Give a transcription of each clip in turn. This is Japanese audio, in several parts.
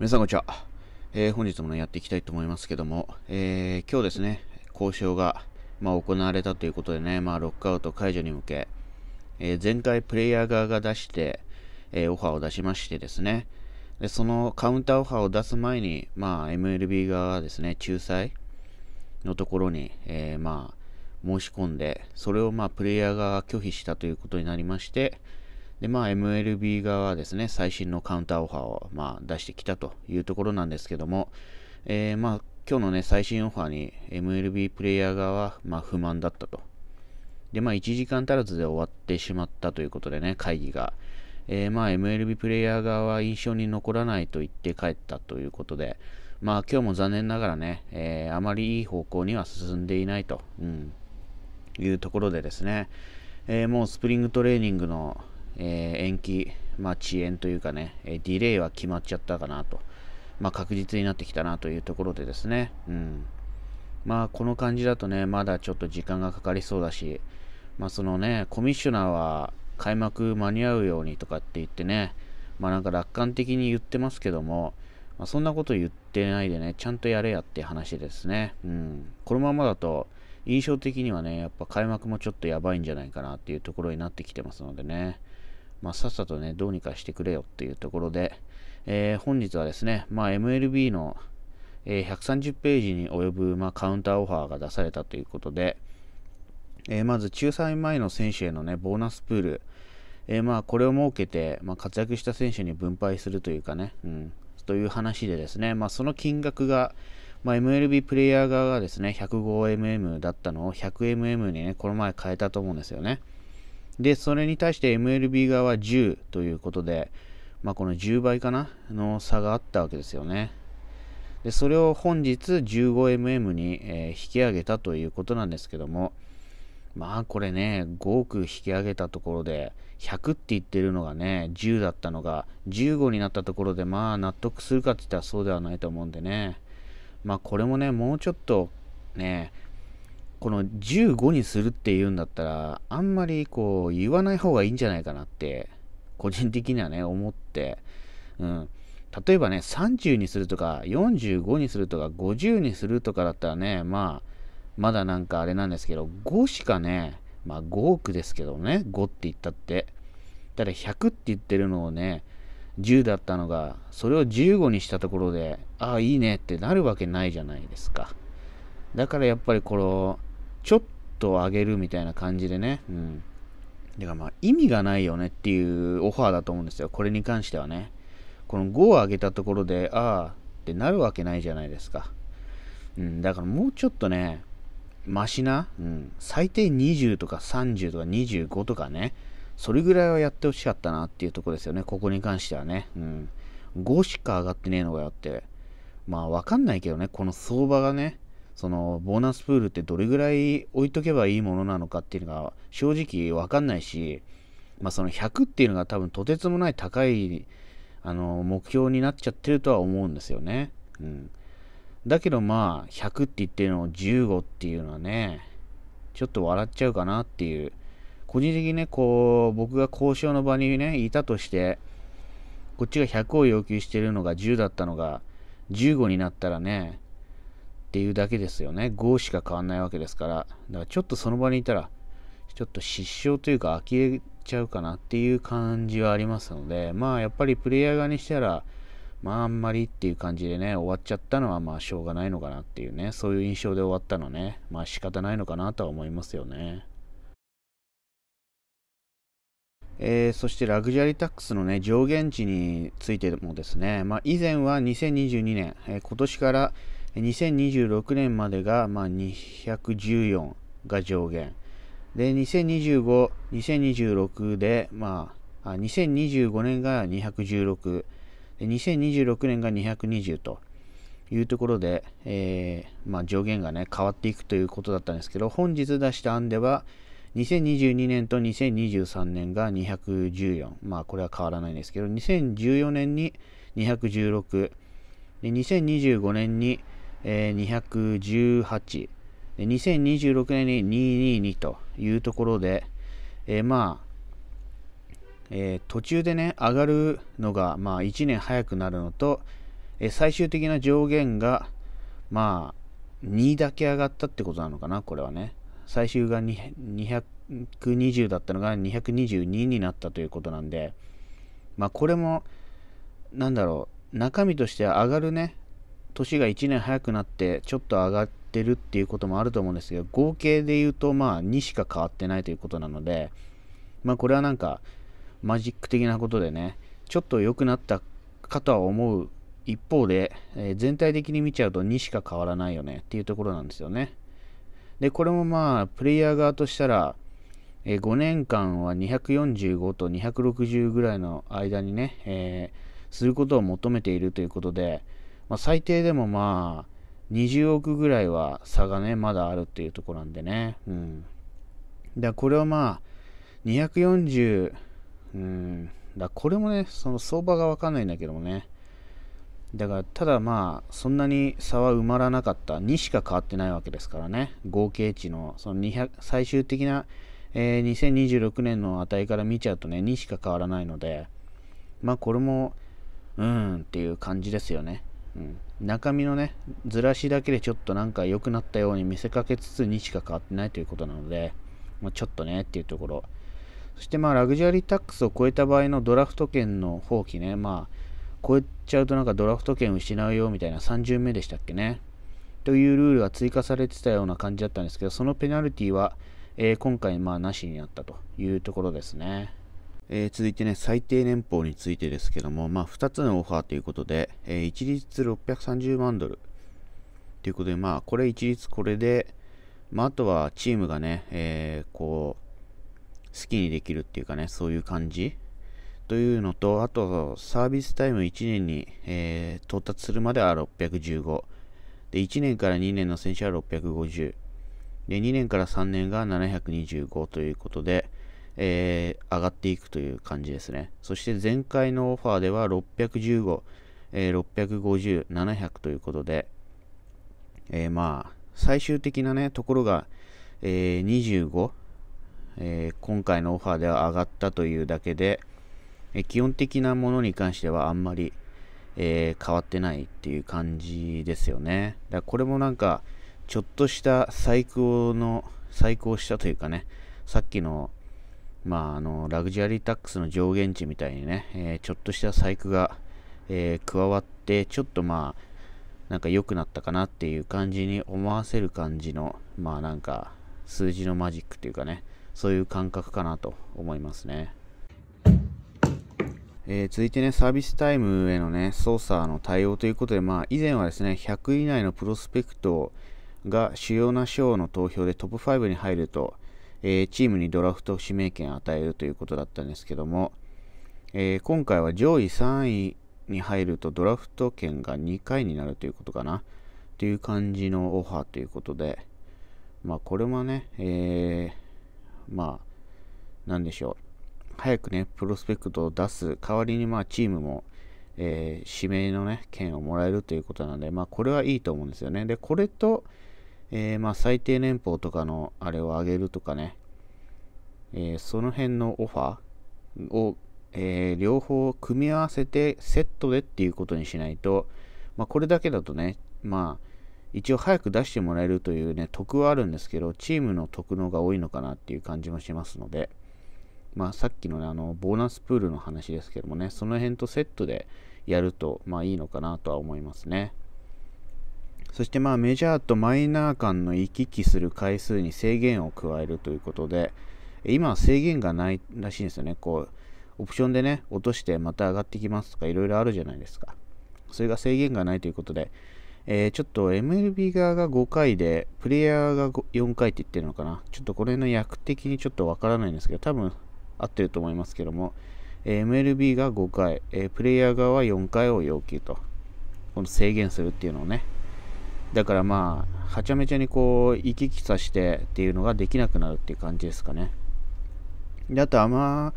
皆さんこんにちは。えー、本日もね、やっていきたいと思いますけども、えー、今日ですね、交渉が、まあ、行われたということでね、まあ、ロックアウト解除に向け、えー、前回プレイヤー側が出して、えオファーを出しましてですね、でそのカウンターオファーを出す前に、まあ、MLB 側がですね、仲裁のところに、えまあ、申し込んで、それをまあ、プレイヤーが拒否したということになりまして、で、まあ、MLB 側はですね、最新のカウンターオファーを、まあ、出してきたというところなんですけども、えー、まあ、今日のね、最新オファーに MLB プレイヤー側は、まあ、不満だったと。で、まあ、1時間足らずで終わってしまったということでね、会議が。えー、まあ、MLB プレイヤー側は印象に残らないと言って帰ったということで、まあ、今日も残念ながらね、えー、あまりいい方向には進んでいないと、うん、いうところでですね、えー、もうスプリングトレーニングのえー、延期、まあ、遅延というかね、えディレイは決まっちゃったかなと、まあ、確実になってきたなというところでですね、うん、まあこの感じだとね、まだちょっと時間がかかりそうだし、まあそのね、コミッショナーは開幕間に合うようにとかって言ってね、まあなんか楽観的に言ってますけども、まあ、そんなこと言ってないでね、ちゃんとやれやって話ですね。うん。このままだと、印象的にはね、やっぱ開幕もちょっとやばいんじゃないかなっていうところになってきてますのでね。まあ、さっさとね、どうにかしてくれよっていうところで、えー、本日はですね、まあ、MLB の、えー、130ページに及ぶ、まあ、カウンターオファーが出されたということで、えー、まず仲裁前の選手への、ね、ボーナスプール、えまあ、これを設けて、まあ、活躍した選手に分配するというかね、うん、という話でですね、まあ、その金額が、まあ、MLB プレイヤー側がですね 105mm だったのを 100mm にねこの前変えたと思うんですよね。で、それに対して MLB 側は10ということで、まあ、この10倍かなの差があったわけですよね。でそれを本日 15mm に、え引き上げたということなんですけども、まあこれね、5億引き上げたところで、100って言ってるのがね、10だったのが、15になったところで、まあ納得するかって言ったらそうではないと思うんでね、まあこれもね、もうちょっとね、この15にするっていうんだったら、あんまりこう言わない方がいいんじゃないかなって、個人的にはね、思って、うん。例えばね、30にするとか、45にするとか、50にするとかだったらね、まあ、まだなんかあれなんですけど、5しかね、まあ5億ですけどね、5って言ったって。ただ100って言ってるのをね、10だったのが、それを15にしたところで、ああ、いいねってなるわけないじゃないですか。だからやっぱりこの、ちょっと上げるみたいな感じでね、うん。だからまあ意味がないよねっていうオファーだと思うんですよ、これに関してはね。この5を上げたところで、ああってなるわけないじゃないですか。うん、だからもうちょっとね、マシな、うん、最低20とか30とか25とかね、それぐらいはやってほしかったなっていうとこですよね、ここに関してはね。うん、5しか上がってねえのかよって。まあわかんないけどね、この相場がね、そのボーナスプールってどれぐらい置いとけばいいものなのかっていうのが正直わかんないし、まあ、その100っていうのが多分とてつもない高いあの目標になっちゃってるとは思うんですよね。うん、だけどまあ100って言ってるのを15っていうのはねちょっと笑っちゃうかなっていう個人的にねこう僕が交渉の場にねいたとしてこっちが100を要求してるのが10だったのが15になったらねっていうだけですよね。5しか変わんないわけですから。だからちょっとその場にいたら、ちょっと失笑というか呆れちゃうかなっていう感じはありますので、まあやっぱりプレイヤー側にしたら、まああんまりっていう感じでね、終わっちゃったのはまあしょうがないのかなっていうね、そういう印象で終わったのね、まあ仕方ないのかなとは思いますよね。えー、そしてラグジュアリータックスの、ね、上限値についてもですね、まあ、以前は2022年、えー、今年から2026年までが、まあ、214が上限。で、2025、2026で、まあ、あ2025年が216で、2026年が220というところで、えー、まあ、上限がね、変わっていくということだったんですけど、本日出した案では、2022年と2023年が214。まあ、これは変わらないんですけど、2014年に216、で2025年に216、えー、218、2026年に222というところで、えー、まあ、えー、途中でね、上がるのが、まあ、1年早くなるのと、えー、最終的な上限が、まあ、2だけ上がったってことなのかな、これはね。最終が220だったのが222になったということなんで、まあ、これも、なんだろう、中身として上がるね、年が1年早くなってちょっと上がってるっていうこともあると思うんですけど合計で言うとまあ2しか変わってないということなのでまあこれはなんかマジック的なことでねちょっと良くなったかとは思う一方で、えー、全体的に見ちゃうと2しか変わらないよねっていうところなんですよねでこれもまあプレイヤー側としたら、えー、5年間は245と260ぐらいの間にね、えー、することを求めているということで、まあ、最低でもまあ、20億ぐらいは差がね、まだあるっていうとこなんでね。うん。だこれはまあ、240、うん、だこれもね、その相場がわかんないんだけどもね。だから、ただまあ、そんなに差は埋まらなかった。2しか変わってないわけですからね。合計値の、その200、最終的な、えー、2026年の値から見ちゃうとね、2しか変わらないので、まあ、これも、うーんっていう感じですよね。中身のねずらしだけでちょっとなんか良くなったように見せかけつつにしか変わってないということなので、まあ、ちょっとねっていうところそしてまあラグジュアリータックスを超えた場合のドラフト券の放棄ねまあ超えちゃうとなんかドラフト券失うよみたいな3巡目でしたっけねというルールが追加されてたような感じだったんですけどそのペナルティは、えー、今回まあなしになったというところですね。えー、続いてね、最低年俸についてですけども、まあ、2つのオファーということで、えー、一律630万ドルということで、まあ、これ一律これで、まあ、あとはチームがね、えー、こう、好きにできるっていうかね、そういう感じというのと、あと、サービスタイム1年に、え到達するまでは615。で、1年から2年の選手は650。で、2年から3年が725ということで、えー、上がっていくという感じですね。そして前回のオファーでは615、えー、650、700ということで、えー、まあ、最終的なね、ところが、え25、え今回のオファーでは上がったというだけで、え基本的なものに関してはあんまり、え変わってないっていう感じですよね。だこれもなんか、ちょっとした最高の、最高したというかね、さっきのまあ、あのラグジュアリータックスの上限値みたいにね、えー、ちょっとした細工が、えー、加わって、ちょっとまあ、なんか良くなったかなっていう感じに思わせる感じの、まあなんか数字のマジックというかね、そういう感覚かなと思いますね。えー、続いてね、サービスタイムへのね、操作の対応ということで、まあ以前はですね、100以内のプロスペクトが主要な賞の投票でトップ5に入ると、えー、チームにドラフト指名権を与えるということだったんですけども、えー、今回は上位3位に入るとドラフト権が2回になるということかなという感じのオファーということで、まあ、これもね、えー、まあ、なんでしょう。早くね、プロスペクトを出す代わりに、まあ、チームも、えー、指名のね、権をもらえるということなので、まあ、これはいいと思うんですよね。で、これと、えー、まあ最低年俸とかのあれを上げるとかね、えー、その辺のオファーを、えー、両方組み合わせてセットでっていうことにしないと、まあ、これだけだとね、まあ、一応早く出してもらえるというね、得はあるんですけど、チームの得のが多いのかなっていう感じもしますので、まあ、さっきのね、あの、ボーナスプールの話ですけどもね、その辺とセットでやると、まあいいのかなとは思いますね。そしてまあメジャーとマイナー間の行き来する回数に制限を加えるということで、今は制限がないらしいんですよね。こう、オプションでね、落としてまた上がってきますとかいろいろあるじゃないですか。それが制限がないということで、えー、ちょっと MLB 側が5回で、プレイヤーが4回って言ってるのかな。ちょっとこれの役的にちょっとわからないんですけど、多分合ってると思いますけども、えー、MLB が5回、えー、プレイヤー側は4回を要求と、この制限するっていうのをね、だからまあはちゃめちゃにこう行き来させてっていうのができなくなるっていう感じですかねであとアマ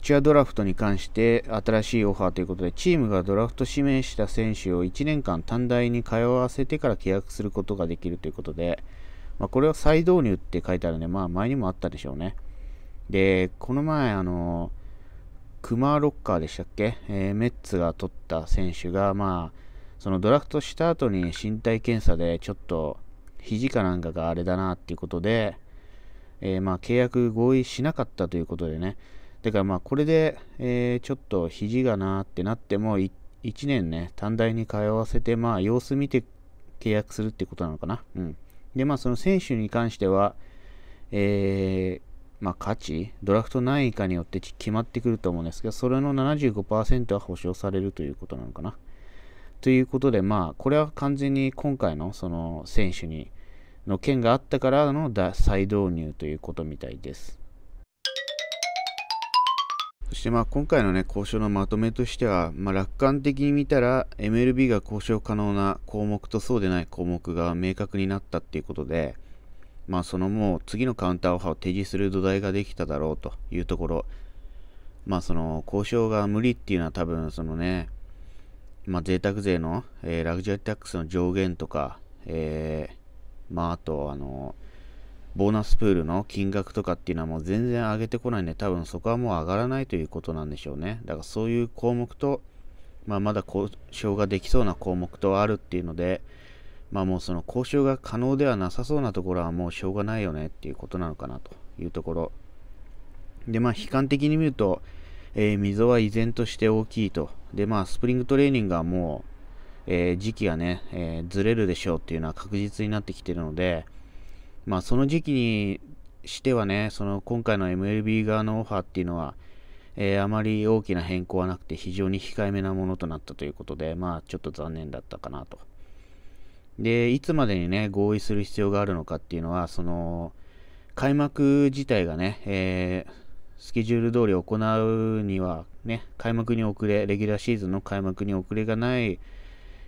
チュアドラフトに関して新しいオファーということでチームがドラフト指名した選手を1年間短大に通わせてから契約することができるということで、まあ、これは再導入って書いてあるねまあ前にもあったでしょうねでこの前あのクマロッカーでしたっけ、えー、メッツが取った選手がまあそのドラフトした後に身体検査でちょっと肘かなんかがあれだなっていうことで、えー、まあ契約合意しなかったということでね、だからまあこれで、えー、ちょっと肘がなってなっても1年ね、短大に通わせて、まあ様子見て契約するってことなのかな。うん。で、まあその選手に関しては、えー、まあ、価値、ドラフト何位かによって決まってくると思うんですけど、それの75%は保証されるということなのかな。ということで、まあ、これは完全に今回のその選手にの件があったからの再導入ということみたいです。そしてまあ今回の、ね、交渉のまとめとしては、まあ、楽観的に見たら MLB が交渉可能な項目とそうでない項目が明確になったっていうことで、まあ、そのもう次のカウンターオファーを提示する土台ができただろうというところ、まあ、その交渉が無理っていうのは多分そのねまあ、贅沢税の、えー、ラグジュアリータックスの上限とか、えー、まあ、あと、あの、ボーナスプールの金額とかっていうのはもう全然上げてこないんで、多分そこはもう上がらないということなんでしょうね。だからそういう項目と、まあ、まだ交渉ができそうな項目とあるっていうので、まあ、もうその交渉が可能ではなさそうなところはもうしょうがないよねっていうことなのかなというところ。で、まあ、悲観的に見ると、えー、溝は依然として大きいと。で、まあ、スプリングトレーニングはもう、えー、時期がね、えー、ずれるでしょうっていうのは確実になってきてるので、まあ、その時期にしてはね、その今回の MLB 側のオファーっていうのは、えー、あまり大きな変更はなくて非常に控えめなものとなったということで、まあちょっと残念だったかなと。で、いつまでにね、合意する必要があるのかっていうのは、その、開幕自体がね、えー、スケジュール通り行うには、ね、開幕に遅れ、レギュラーシーズンの開幕に遅れがない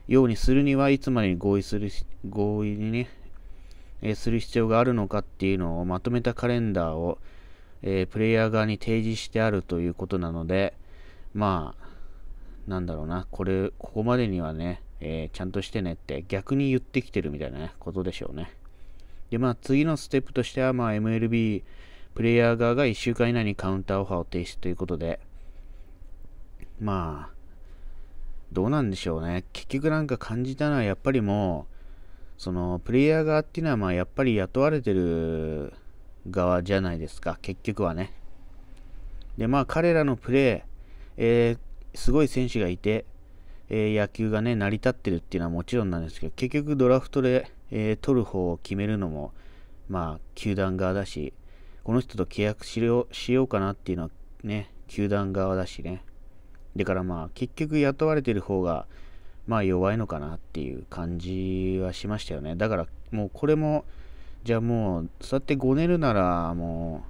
ようにするには、いつまでに合意する、合意にね、えー、する必要があるのかっていうのをまとめたカレンダーを、えー、プレイヤー側に提示してあるということなので、まあ、なんだろうな、これ、ここまでにはね、えー、ちゃんとしてねって逆に言ってきてるみたいな、ね、ことでしょうね。で、まあ次のステップとしては、まあ MLB プレイヤー側が1週間以内にカウンターオファーを停止ということで、まあ、どうなんでしょうね。結局なんか感じたのはやっぱりもう、そのプレイヤー側っていうのはまあやっぱり雇われてる側じゃないですか、結局はね。で、まあ彼らのプレー、えー、すごい選手がいて、えー、野球がね、成り立ってるっていうのはもちろんなんですけど、結局ドラフトで、えー、取る方を決めるのも、まあ球団側だし、この人と契約しようしようかなっていうのはね、球団側だしね。だからまあ、結局雇われてる方が、まあ弱いのかなっていう感じはしましたよね。だからもうこれも、じゃあもう、そうやってごねるなら、も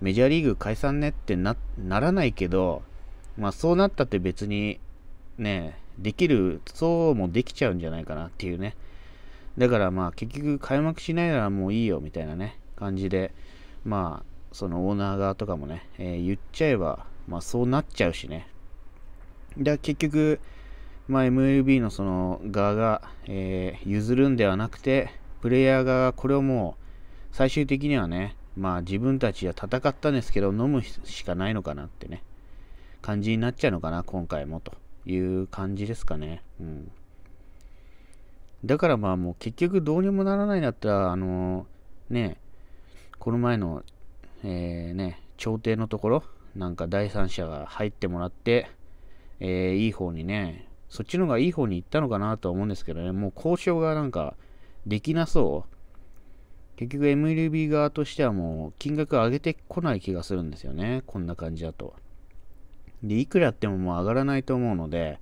う、メジャーリーグ解散ねってならないけど、まあそうなったって別に、ね、できる、そうもできちゃうんじゃないかなっていうね。だからまあ結局開幕しないならもういいよみたいなね、感じで、まあ、そのオーナー側とかもね、えー、言っちゃえば、まあそうなっちゃうしね。で、結局、まあ、MLB のその側が、えー、譲るんではなくて、プレイヤー側がこれをもう、最終的にはね、まあ自分たちは戦ったんですけど、飲むしかないのかなってね、感じになっちゃうのかな、今回もという感じですかね。うん。だからまあもう結局どうにもならないんだったら、あのー、ね、この前の、えー、ね、朝廷のところ、なんか第三者が入ってもらって、えー、いい方にね、そっちの方がいい方に行ったのかなとは思うんですけどね、もう交渉がなんかできなそう。結局 MLB 側としてはもう金額上げてこない気がするんですよね、こんな感じだと。で、いくらやってももう上がらないと思うので、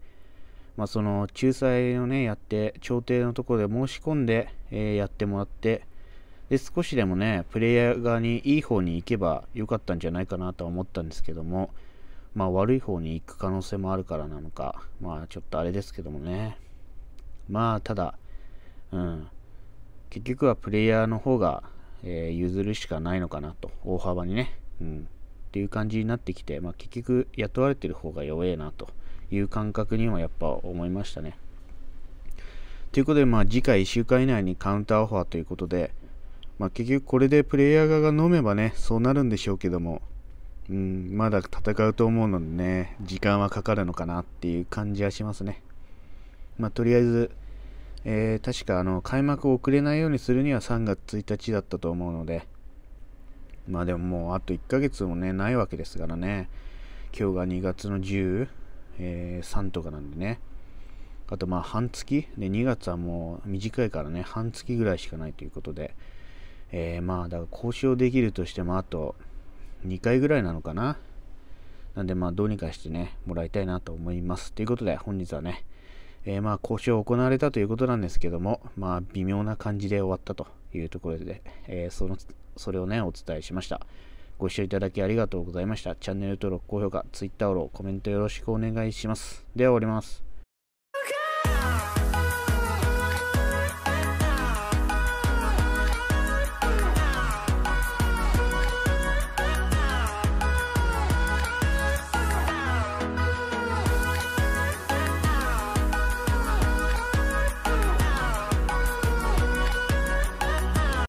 まあ、その仲裁をね、やって、朝廷のところで申し込んで、えー、やってもらって、で少しでもねプレイヤー側にいい方に行けば良かったんじゃないかなとは思ったんですけどもまあ悪い方に行く可能性もあるからなのかまあちょっとあれですけどもねまあただうん結局はプレイヤーの方が、えー、譲るしかないのかなと大幅にね、うん、っていう感じになってきて、まあ、結局雇われてる方が弱えなという感覚にもやっぱ思いましたねということで、まあ、次回1週間以内にカウンターオファーということで、まあ、結局これでプレイヤー側が飲めばねそうなるんでしょうけども、うん、まだ戦うと思うのでね時間はかかるのかなっていう感じはしますね、まあ、とりあえず、えー、確かあの開幕を遅れないようにするには3月1日だったと思うのでまあでももうあと1ヶ月もねないわけですからね今日が2月の10、えー、3とかなんでねあとまあ半月で2月はもう短いからね半月ぐらいしかないということでえー、まあ、だから交渉できるとしてもあと2回ぐらいなのかな。なんでまあどうにかしてね、もらいたいなと思います。ということで本日はね、えー、まあ交渉行われたということなんですけども、まあ微妙な感じで終わったというところで、えー、その、それをね、お伝えしました。ご視聴いただきありがとうございました。チャンネル登録、高評価、Twitter フォロー、コメントよろしくお願いします。では終わります。